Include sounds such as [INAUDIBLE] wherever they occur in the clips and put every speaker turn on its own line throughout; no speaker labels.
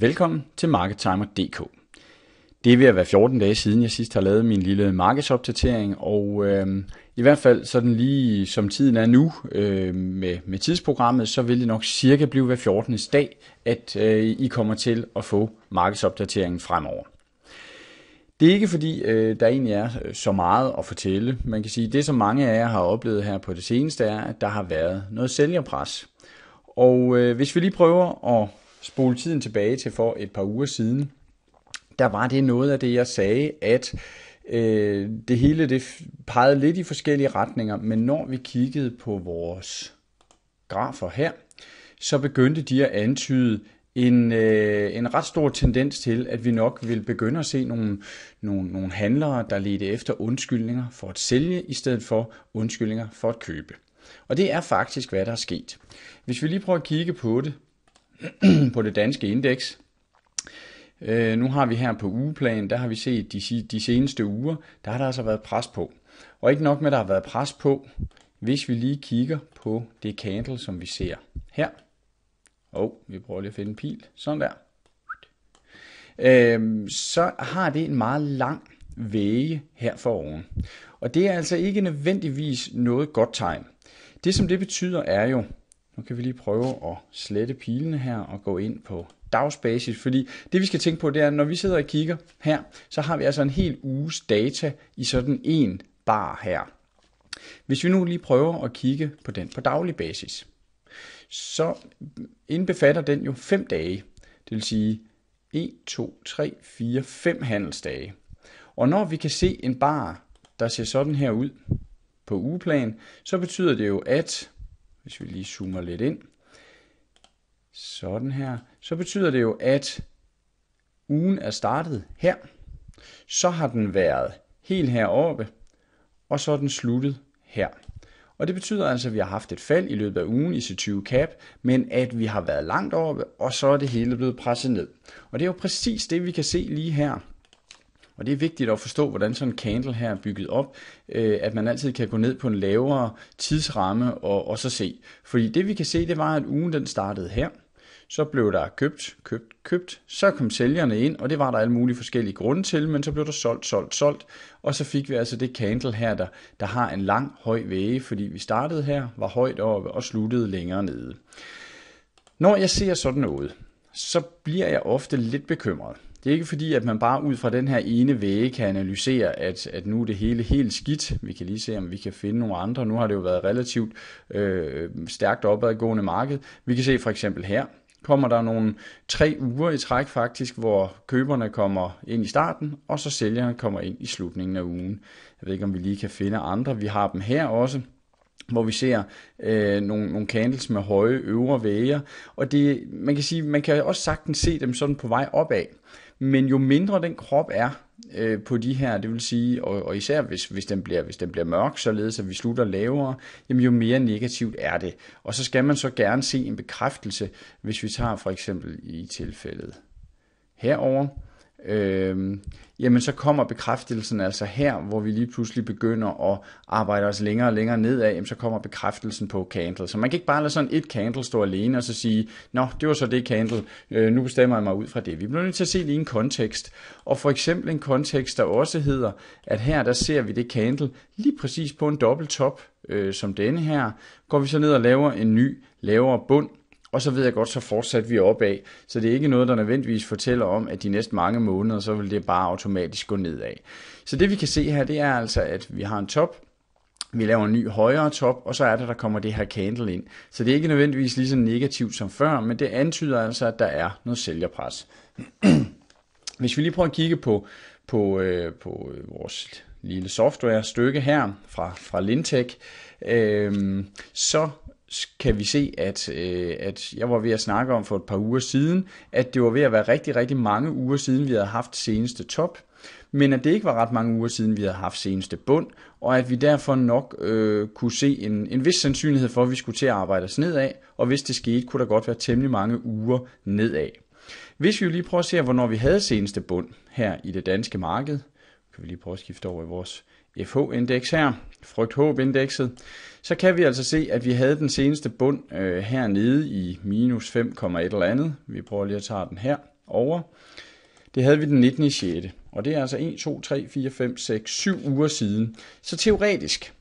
Velkommen til MarketTimer.dk. Det er ved at være 14 dage siden, jeg sidst har lavet min lille markedsopdatering, og øh, i hvert fald sådan lige som tiden er nu øh, med, med tidsprogrammet, så vil det nok cirka blive hver 14. dag, at øh, I kommer til at få markedsopdateringen fremover. Det er ikke fordi, øh, der egentlig er øh, så meget at fortælle. Man kan sige, at det som mange af jer har oplevet her på det seneste er, at der har været noget sælgerpres. Og øh, hvis vi lige prøver at spole tiden tilbage til for et par uger siden, der var det noget af det, jeg sagde, at øh, det hele det pegede lidt i forskellige retninger, men når vi kiggede på vores grafer her, så begyndte de at antyde en, øh, en ret stor tendens til, at vi nok vil begynde at se nogle, nogle, nogle handlere, der ledte efter undskyldninger for at sælge, i stedet for undskyldninger for at købe. Og det er faktisk, hvad der er sket. Hvis vi lige prøver at kigge på det, [CLEARS THROAT] på det danske indeks. Øh, nu har vi her på ugeplan, der har vi set de, de seneste uger, der har der altså været pres på. Og ikke nok med, at der har været pres på, hvis vi lige kigger på det candle, som vi ser her. Og vi prøver lige at finde en pil. Sådan der. Øhm, så har det en meget lang væge her for oven. Og det er altså ikke nødvendigvis noget godt tegn. Det som det betyder er jo, nu kan vi lige prøve at slette pilene her og gå ind på dagsbasis, fordi det vi skal tænke på, det er, når vi sidder og kigger her, så har vi altså en hel uges data i sådan en bar her. Hvis vi nu lige prøver at kigge på den på daglig basis, så indbefatter den jo 5 dage, det vil sige 1, 2, 3, 4, 5 handelsdage. Og når vi kan se en bar, der ser sådan her ud på ugeplan, så betyder det jo, at hvis vi lige zoomer lidt ind, sådan her, så betyder det jo, at ugen er startet her, så har den været helt heroppe, og så er den sluttet her. Og det betyder altså, at vi har haft et fald i løbet af ugen i C20 cap, men at vi har været langt oppe, og så er det hele blevet presset ned. Og det er jo præcis det, vi kan se lige her. Og det er vigtigt at forstå, hvordan sådan en candle her er bygget op, øh, at man altid kan gå ned på en lavere tidsramme og, og så se. Fordi det vi kan se, det var, at ugen den startede her, så blev der købt, købt, købt, så kom sælgerne ind, og det var der alle mulige forskellige grunde til, men så blev der solgt, solgt, solgt, og så fik vi altså det candle her, der, der har en lang høj væge, fordi vi startede her, var højt oppe og sluttede længere nede. Når jeg ser sådan noget, så bliver jeg ofte lidt bekymret. Det er ikke fordi, at man bare ud fra den her ene væge kan analysere, at, at nu er det hele helt skidt. Vi kan lige se, om vi kan finde nogle andre. Nu har det jo været relativt øh, stærkt opadgående marked. Vi kan se for eksempel her, kommer der nogle tre uger i træk faktisk, hvor køberne kommer ind i starten, og så sælgerne kommer ind i slutningen af ugen. Jeg ved ikke, om vi lige kan finde andre. Vi har dem her også hvor vi ser øh, nogle, nogle candles med høje øvre væger, og det, man kan sige, man kan også sagtens se dem sådan på vej opad. Men jo mindre den krop er øh, på de her, det vil sige, og, og især hvis, hvis, den bliver, hvis den bliver mørk, således at vi slutter lavere, jamen jo mere negativt er det. Og så skal man så gerne se en bekræftelse, hvis vi tager for eksempel i tilfældet herover øh, jamen så kommer bekræftelsen altså her, hvor vi lige pludselig begynder at arbejde os længere og længere nedad, jamen så kommer bekræftelsen på candle. Så man kan ikke bare lade sådan et candle stå alene og så sige, nå, det var så det candle, øh, nu bestemmer jeg mig ud fra det. Vi bliver nødt til at se det i en kontekst, og for eksempel en kontekst, der også hedder, at her der ser vi det candle lige præcis på en dobbelt top, øh, som denne her, går vi så ned og laver en ny lavere bund, og så ved jeg godt, så fortsatte vi opad. Så det er ikke noget, der nødvendigvis fortæller om, at de næste mange måneder, så vil det bare automatisk gå nedad. Så det vi kan se her, det er altså, at vi har en top, vi laver en ny højere top, og så er det, der kommer det her candle ind. Så det er ikke nødvendigvis lige så negativt som før, men det antyder altså, at der er noget sælgerpres. [CLEARS THROAT] Hvis vi lige prøver at kigge på, på, øh, på øh, vores lille software-stykke her fra, fra Lintech, øh, så kan vi se, at, øh, at jeg var ved at snakke om for et par uger siden, at det var ved at være rigtig, rigtig mange uger siden, vi havde haft seneste top, men at det ikke var ret mange uger siden, vi havde haft seneste bund, og at vi derfor nok øh, kunne se en, en vis sandsynlighed for, at vi skulle til at arbejde os nedad, og hvis det skete, kunne der godt være temmelig mange uger nedad. Hvis vi lige prøver at se, hvornår vi havde seneste bund her i det danske marked, kan vi lige prøve at skifte over i vores FH-indeks her, frygt-håb-indekset, så kan vi altså se, at vi havde den seneste bund øh, hernede i minus 5,1 eller andet. Vi prøver lige at tage den her over. Det havde vi den 19. 6. Og det er altså 1, 2, 3, 4, 5, 6, 7 uger siden. Så teoretisk,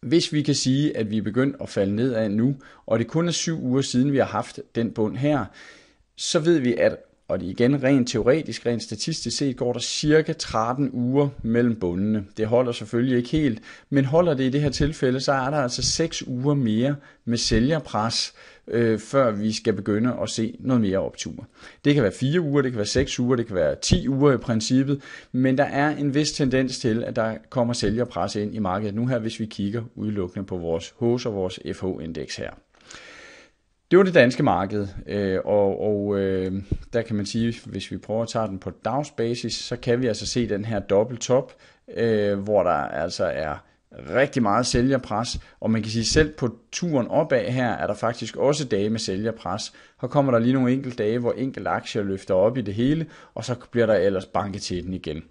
hvis vi kan sige, at vi er begyndt at falde nedad nu, og det kun er 7 uger siden, vi har haft den bund her, så ved vi, at og det igen rent teoretisk, rent statistisk set, går der cirka 13 uger mellem bundene. Det holder selvfølgelig ikke helt, men holder det i det her tilfælde, så er der altså 6 uger mere med sælgerpres, øh, før vi skal begynde at se noget mere optur. Det kan være 4 uger, det kan være 6 uger, det kan være 10 uger i princippet, men der er en vis tendens til, at der kommer sælgerpres ind i markedet nu her, hvis vi kigger udelukkende på vores HOS og vores FH-indeks her. Det var det danske marked, øh, og, og øh, der kan man sige, hvis vi prøver at tage den på dagsbasis, så kan vi altså se den her dobbelt top, øh, hvor der altså er rigtig meget sælgerpres, og man kan sige, selv på turen opad her, er der faktisk også dage med sælgerpres. Her kommer der lige nogle enkelte dage, hvor enkelte aktier løfter op i det hele, og så bliver der ellers banket til den igen.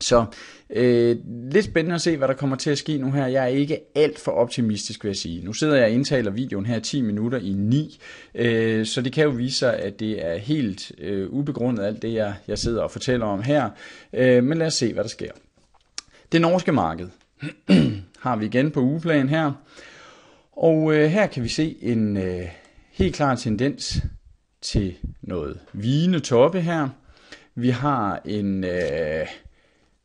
Så øh, lidt spændende at se, hvad der kommer til at ske nu her. Jeg er ikke alt for optimistisk, vil jeg sige. Nu sidder jeg og indtaler videoen her 10 minutter i 9, øh, så det kan jo vise sig, at det er helt øh, ubegrundet alt det, jeg, jeg sidder og fortæller om her. Øh, men lad os se, hvad der sker. Det norske marked [CLEARS THROAT] har vi igen på ugeplanen her. Og øh, her kan vi se en øh, helt klar tendens til noget vigende toppe her. Vi har en... Øh,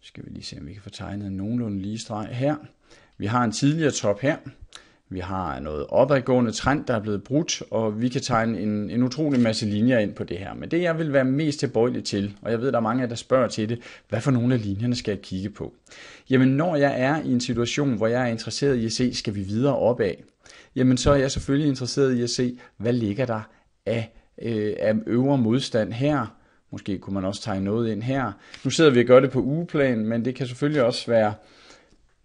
skal vi lige se, om vi kan få tegnet nogenlunde lige streg her. Vi har en tidligere top her. Vi har noget opadgående trend, der er blevet brudt, og vi kan tegne en, en utrolig masse linjer ind på det her. Men det, jeg vil være mest tilbøjelig til, og jeg ved, der er mange af jer, der spørger til det, hvad for nogle af linjerne skal jeg kigge på? Jamen, når jeg er i en situation, hvor jeg er interesseret i at se, skal vi videre opad? Jamen, så er jeg selvfølgelig interesseret i at se, hvad ligger der af, øh, af øvre modstand her, Måske kunne man også tegne noget ind her. Nu sidder vi og gør det på ugeplan, men det kan selvfølgelig også være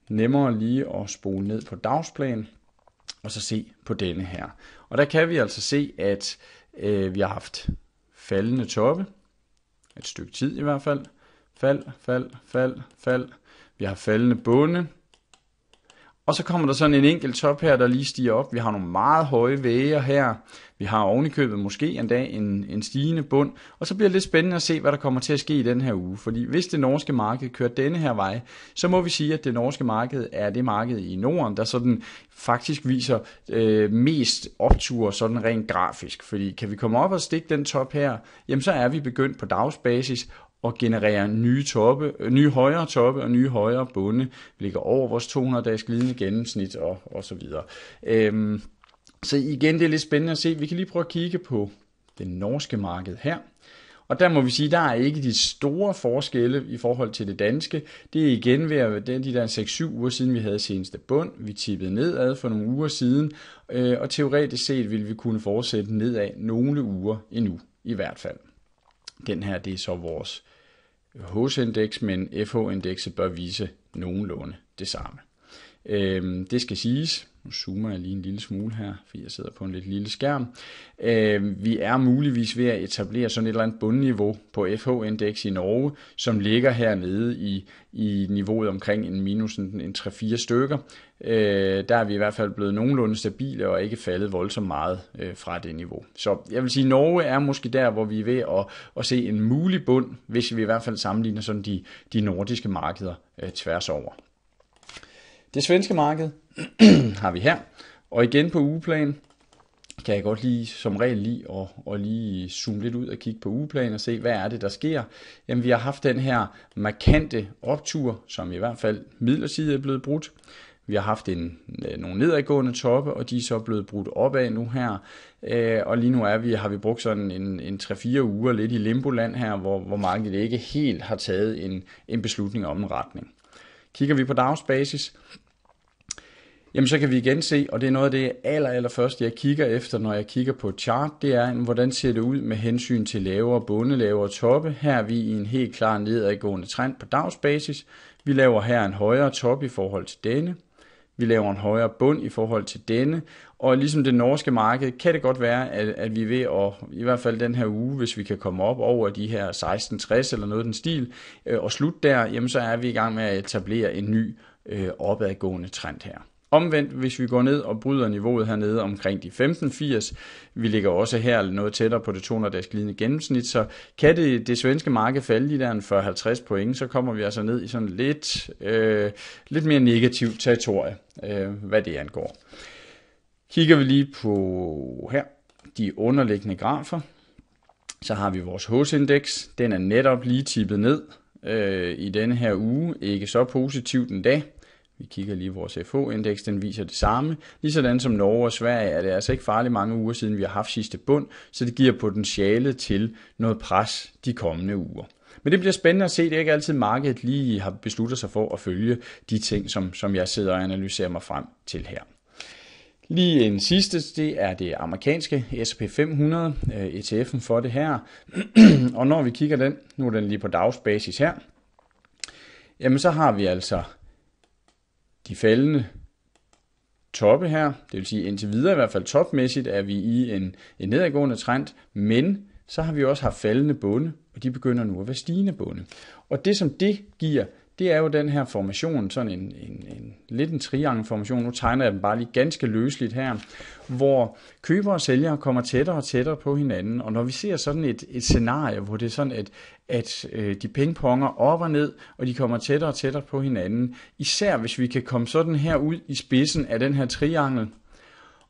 nemmere lige at spole ned på dagsplan og så se på denne her. Og der kan vi altså se, at øh, vi har haft faldende toppe, et stykke tid i hvert fald, fald, fald, fald, fald. Vi har faldende bunde, og så kommer der sådan en enkelt top her, der lige stiger op. Vi har nogle meget høje væger her. Vi har ovenikøbet måske endda en, en stigende bund. Og så bliver det lidt spændende at se, hvad der kommer til at ske i den her uge. Fordi hvis det norske marked kører denne her vej, så må vi sige, at det norske marked er det marked i Norden, der sådan faktisk viser øh, mest optur sådan rent grafisk. Fordi kan vi komme op og stikke den top her, jamen så er vi begyndt på dagsbasis og genererer nye, toppe, nye højere toppe og nye højere bunde, ligger over vores 200-dages glidende gennemsnit og, og så videre. Øhm, så igen, det er lidt spændende at se. Vi kan lige prøve at kigge på det norske marked her. Og der må vi sige, der er ikke de store forskelle i forhold til det danske. Det er igen ved at være de der 6-7 uger siden, vi havde seneste bund. Vi tippede nedad for nogle uger siden, øh, og teoretisk set ville vi kunne fortsætte nedad nogle uger endnu, i hvert fald. Den her, det er så vores HOS-indeks, men FH-indekset bør vise nogenlunde det samme. Øh, det skal siges, nu zoomer jeg lige en lille smule her, fordi jeg sidder på en lidt lille skærm. Øh, vi er muligvis ved at etablere sådan et eller andet bundniveau på FH-indeks i Norge, som ligger hernede i, i niveauet omkring en minus en, en 3-4 stykker. Øh, der er vi i hvert fald blevet nogenlunde stabile og ikke faldet voldsomt meget øh, fra det niveau. Så jeg vil sige, at Norge er måske der, hvor vi er ved at, at se en mulig bund, hvis vi i hvert fald sammenligner sådan de, de nordiske markeder øh, tværs over. Det svenske marked [CLEARS THROAT] har vi her, og igen på ugeplan kan jeg godt lige som regel lige og, og lige zoome lidt ud og kigge på ugeplanen og se, hvad er det, der sker. Jamen, vi har haft den her markante optur, som i hvert fald midlertidigt er blevet brudt. Vi har haft en, øh, nogle nedadgående toppe, og de er så blevet brudt opad nu her. Øh, og lige nu er vi, har vi brugt sådan en, en 3-4 uger lidt i limboland her, hvor, hvor markedet ikke helt har taget en, en beslutning om en retning. Kigger vi på dagsbasis, jamen så kan vi igen se, og det er noget af det aller, aller første, jeg kigger efter, når jeg kigger på et chart, det er, hvordan ser det ud med hensyn til lavere bunde, lavere toppe. Her er vi i en helt klar nedadgående trend på dagsbasis. Vi laver her en højere top i forhold til denne. Vi laver en højere bund i forhold til denne, og ligesom det norske marked, kan det godt være, at, at vi er ved at, i hvert fald den her uge, hvis vi kan komme op over de her 1660 eller noget den stil, øh, og slut der, jamen så er vi i gang med at etablere en ny øh, opadgående trend her. Omvendt, hvis vi går ned og bryder niveauet hernede omkring de 1580, vi ligger også her noget tættere på det 200-dages glidende gennemsnit, så kan det, det svenske marked falde lige der for 50 point, så kommer vi altså ned i sådan lidt, øh, lidt mere negativt territorie, øh, hvad det angår. Kigger vi lige på her, de underliggende grafer, så har vi vores HOS-indeks, den er netop lige tippet ned øh, i denne her uge, ikke så positivt endda, vi kigger lige vores FH-indeks, den viser det samme. Ligesådan som Norge og Sverige er det altså ikke farligt mange uger siden, vi har haft sidste bund, så det giver potentiale til noget pres de kommende uger. Men det bliver spændende at se. Det er ikke altid, markedet lige har besluttet sig for at følge de ting, som, som jeg sidder og analyserer mig frem til her. Lige en sidste, det er det amerikanske S&P 500, ETF'en for det her. [CLEARS THROAT] og når vi kigger den, nu er den lige på dagsbasis her, jamen så har vi altså de faldende toppe her, det vil sige indtil videre i hvert fald topmæssigt er vi i en, en nedadgående trend, men så har vi også haft faldende bunde, og de begynder nu at være stigende bunde. Og det som det giver, det er jo den her formation, sådan en, en, en lidt en triangelformation, nu tegner jeg den bare lige ganske løsligt her, hvor køber og sælger kommer tættere og tættere på hinanden, og når vi ser sådan et, et scenarie, hvor det er sådan, at, at øh, de pingponger op og ned, og de kommer tættere og tættere på hinanden, især hvis vi kan komme sådan her ud i spidsen af den her triangel,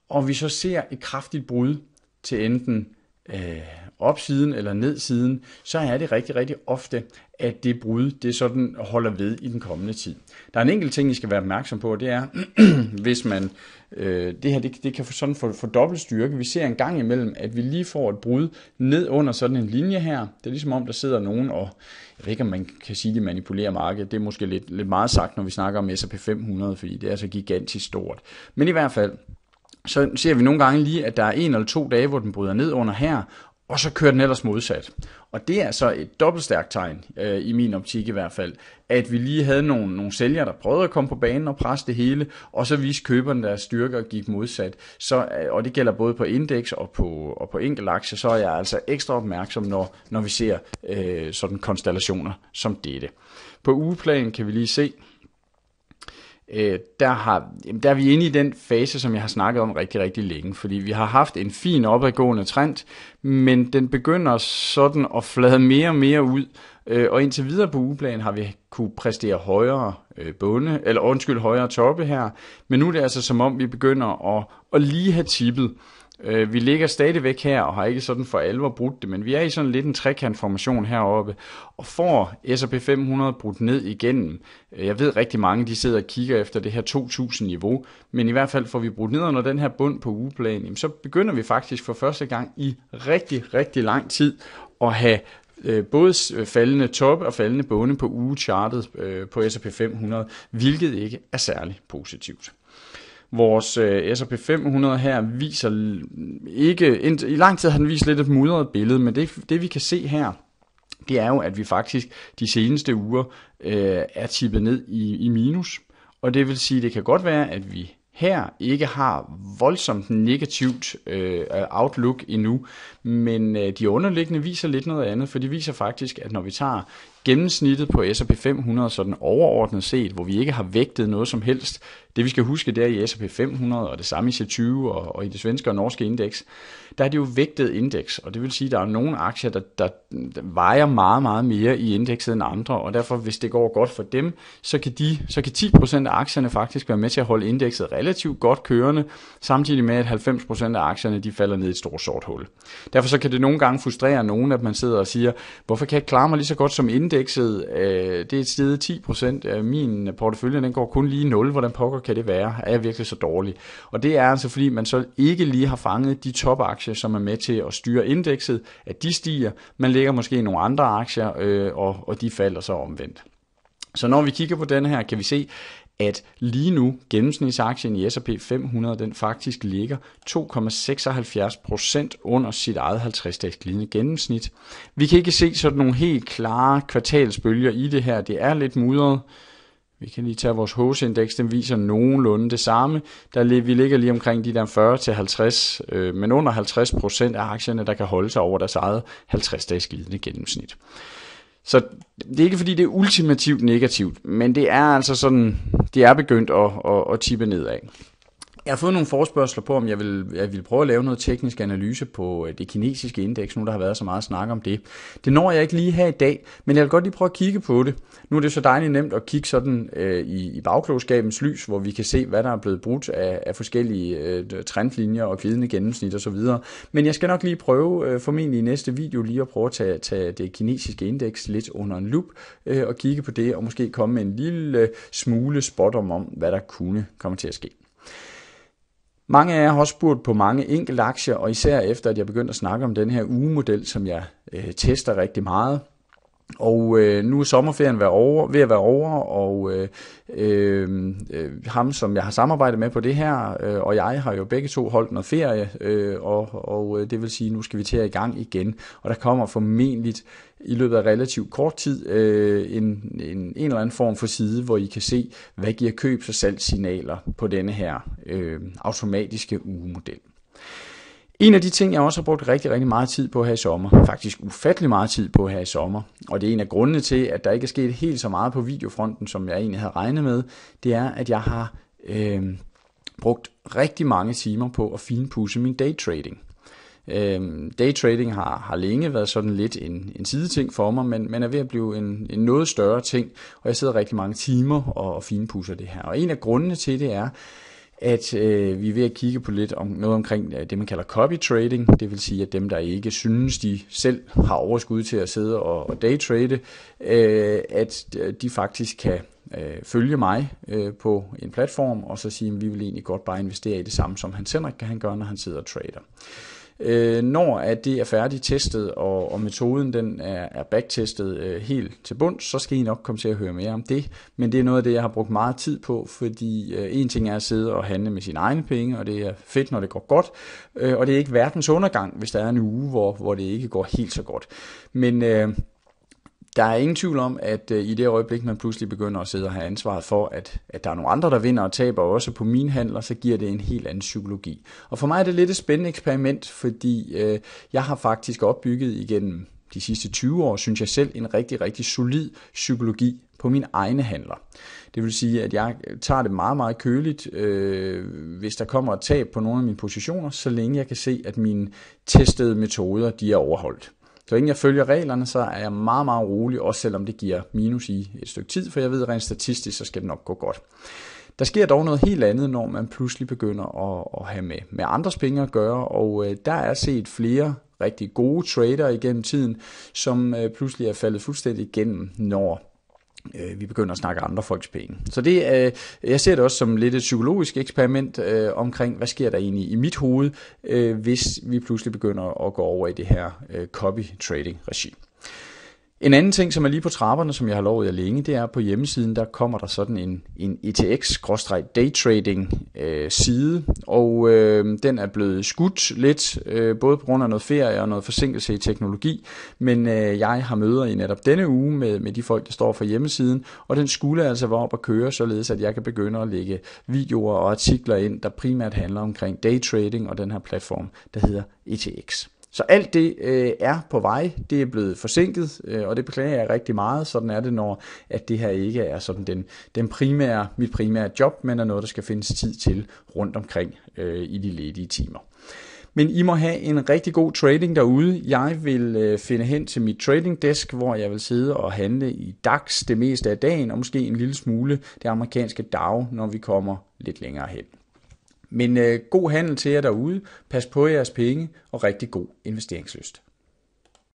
og vi så ser et kraftigt brud til enten øh, opsiden eller nedsiden, så er det rigtig, rigtig ofte, at det brud, det sådan holder ved i den kommende tid. Der er en enkelt ting, I skal være opmærksom på, det er, [CLEARS THROAT] hvis man, øh, det her, det, det kan sådan få, få dobbelt styrke. Vi ser en gang imellem, at vi lige får et brud ned under sådan en linje her. Det er ligesom om, der sidder nogen og, jeg ved ikke, om man kan sige, det manipulerer markedet. Det er måske lidt, lidt meget sagt, når vi snakker om S&P 500, fordi det er så gigantisk stort. Men i hvert fald, så ser vi nogle gange lige, at der er en eller to dage, hvor den bryder ned under her, og så kører den ellers modsat. Og det er så et dobbeltstærkt tegn, øh, i min optik i hvert fald, at vi lige havde nogle, nogle sælgere, der prøvede at komme på banen og presse det hele, og så viste køberne deres styrker og gik modsat. Så, øh, og det gælder både på indeks og på, og på aktie, så er jeg altså ekstra opmærksom, når, når vi ser øh, sådan konstellationer som dette. På ugeplan kan vi lige se, Øh, der, har, jamen, der er vi inde i den fase, som jeg har snakket om rigtig, rigtig længe, fordi vi har haft en fin opadgående trend, men den begynder sådan at flade mere og mere ud, øh, og indtil videre på ugeplanen har vi kunne præstere højere øh, bunde, eller undskyld, højere toppe her, men nu er det altså som om, vi begynder at, at lige have tippet, Øh, vi ligger stadigvæk her og har ikke sådan for alvor brudt det, men vi er i sådan lidt en trekantformation heroppe og får S&P 500 brudt ned igennem. Øh, jeg ved rigtig mange, de sidder og kigger efter det her 2000 niveau, men i hvert fald får vi brudt ned under den her bund på ugeplan, jamen, så begynder vi faktisk for første gang i rigtig, rigtig lang tid at have øh, både øh, faldende top og faldende bunde på ugechartet på S&P 500, hvilket ikke er særlig positivt vores øh, S&P 500 her viser ikke, ind, i lang tid har den vist lidt et mudret billede, men det, det vi kan se her, det er jo, at vi faktisk de seneste uger øh, er tippet ned i, i minus. Og det vil sige, det kan godt være, at vi her ikke har voldsomt negativt øh, outlook endnu, men øh, de underliggende viser lidt noget andet, for de viser faktisk, at når vi tager gennemsnittet på S&P 500 sådan overordnet set, hvor vi ikke har vægtet noget som helst det vi skal huske, det er i S&P 500 og det samme i C20 og, og i det svenske og norske indeks, der er det jo vægtet indeks, og det vil sige, at der er nogle aktier, der, der, der vejer meget, meget mere i indekset end andre, og derfor hvis det går godt for dem, så kan, de, så kan 10% af aktierne faktisk være med til at holde indekset relativt godt kørende, samtidig med at 90% af aktierne de falder ned i et stort sort hul. Derfor så kan det nogle gange frustrere nogen, at man sidder og siger, hvorfor kan jeg klare mig lige så godt som indekset? Øh, det er et sted 10%, af min portefølje den går kun lige 0, hvordan pokker kan det være? Er jeg virkelig så dårlig? Og det er altså fordi, man så ikke lige har fanget de topaktier, som er med til at styre indekset, at de stiger. Man lægger måske nogle andre aktier, øh, og, og de falder så omvendt. Så når vi kigger på den her, kan vi se, at lige nu gennemsnitsaktien i S&P 500, den faktisk ligger 2,76% under sit eget 50-dages glidende gennemsnit. Vi kan ikke se sådan nogle helt klare kvartalsbølger i det her. Det er lidt mudret. Vi kan lige tage vores HOSE-indeks, den viser nogenlunde det samme. Der, vi ligger lige omkring de der 40-50, øh, men under 50 af aktierne, der kan holde sig over deres eget 50-dages glidende gennemsnit. Så det er ikke fordi, det er ultimativt negativt, men det er altså sådan, det er begyndt at, at, at tippe nedad. Jeg har fået nogle forspørgseler på, om jeg vil, jeg vil prøve at lave noget teknisk analyse på øh, det kinesiske indeks, nu der har været så meget snak om det. Det når jeg ikke lige her i dag, men jeg vil godt lige prøve at kigge på det. Nu er det så dejligt nemt at kigge sådan øh, i, i bagklogskabens lys, hvor vi kan se, hvad der er blevet brudt af, af forskellige øh, trendlinjer og glidende gennemsnit osv. Men jeg skal nok lige prøve, øh, formentlig i næste video, lige at prøve at tage, tage det kinesiske indeks lidt under en lup øh, og kigge på det, og måske komme med en lille øh, smule spot om, om hvad der kunne komme til at ske. Mange af jer har også spurgt på mange enkelte aktier, og især efter, at jeg begyndte at snakke om den her ugemodel, som jeg øh, tester rigtig meget – og øh, nu er sommerferien ved, at være over, ved at være over, og øh, øh, ham, som jeg har samarbejdet med på det her, øh, og jeg har jo begge to holdt noget ferie, øh, og, og øh, det vil sige, nu skal vi til at i gang igen. Og der kommer formentlig i løbet af relativt kort tid øh, en, en, en eller anden form for side, hvor I kan se, hvad giver købs- og salgssignaler på denne her øh, automatiske ugemodel. En af de ting, jeg også har brugt rigtig, rigtig meget tid på her i sommer, faktisk ufattelig meget tid på her i sommer, og det er en af grundene til, at der ikke er sket helt så meget på videofronten, som jeg egentlig havde regnet med, det er, at jeg har øh, brugt rigtig mange timer på at finpudse min daytrading. Øh, daytrading har, har længe været sådan lidt en, en sideting for mig, men, men er ved at blive en, en noget større ting, og jeg sidder rigtig mange timer og, og finpudser det her. Og en af grundene til det er, at øh, vi er ved at kigge på lidt om noget omkring øh, det, man kalder copy trading. Det vil sige, at dem, der ikke synes, de selv har overskud til at sidde og, og daytrade, øh, at øh, de faktisk kan øh, følge mig øh, på en platform, og så sige, at vi vil egentlig godt bare investere i det samme, som Hans Henrik kan han gøre, når han sidder og trader. Øh, når at det er færdigt testet, og, og metoden den er, er backtestet øh, helt til bund, så skal I nok komme til at høre mere om det. Men det er noget af det, jeg har brugt meget tid på, fordi øh, en ting er at sidde og handle med sine egne penge, og det er fedt, når det går godt. Øh, og det er ikke verdens undergang, hvis der er en uge, hvor, hvor det ikke går helt så godt. Men... Øh, der er ingen tvivl om, at øh, i det øjeblik, man pludselig begynder at sidde og have ansvaret for, at, at der er nogle andre, der vinder og taber, også på mine handler, så giver det en helt anden psykologi. Og for mig er det lidt et spændende eksperiment, fordi øh, jeg har faktisk opbygget igennem de sidste 20 år, synes jeg selv, en rigtig, rigtig solid psykologi på mine egne handler. Det vil sige, at jeg tager det meget, meget køligt, øh, hvis der kommer et tab på nogle af mine positioner, så længe jeg kan se, at mine testede metoder de er overholdt. Så inden jeg følger reglerne, så er jeg meget, meget rolig, også selvom det giver minus i et stykke tid, for jeg ved rent statistisk, så skal det nok gå godt. Der sker dog noget helt andet, når man pludselig begynder at, at have med, med andres penge at gøre, og øh, der er set flere rigtig gode trader igennem tiden, som øh, pludselig er faldet fuldstændig igennem, når øh, vi begynder at snakke andre folks penge. Så det, øh, jeg ser det også som lidt et psykologisk eksperiment øh, omkring, hvad sker der egentlig i mit hoved, øh, hvis vi pludselig begynder at gå over i det her øh, copy trading regime. En anden ting, som er lige på trapperne, som jeg har lovet jer længe, det er på hjemmesiden, der kommer der sådan en, en ETX-daytrading-side, øh, og øh, den er blevet skudt lidt, øh, både på grund af noget ferie og noget forsinkelse i teknologi, men øh, jeg har møder i netop denne uge med, med de folk, der står for hjemmesiden, og den skulle altså være op at køre, således at jeg kan begynde at lægge videoer og artikler ind, der primært handler omkring daytrading og den her platform, der hedder ETX. Så alt det øh, er på vej, det er blevet forsinket, øh, og det beklager jeg rigtig meget. Sådan er det, når at det her ikke er sådan den, den primære, mit primære job, men er noget, der skal findes tid til rundt omkring øh, i de ledige timer. Men I må have en rigtig god trading derude. Jeg vil øh, finde hen til mit trading desk, hvor jeg vil sidde og handle i DAX det meste af dagen, og måske en lille smule det amerikanske DAO, når vi kommer lidt længere hen. Men øh, god handel til jer derude, pas på jeres penge og rigtig god investeringslyst.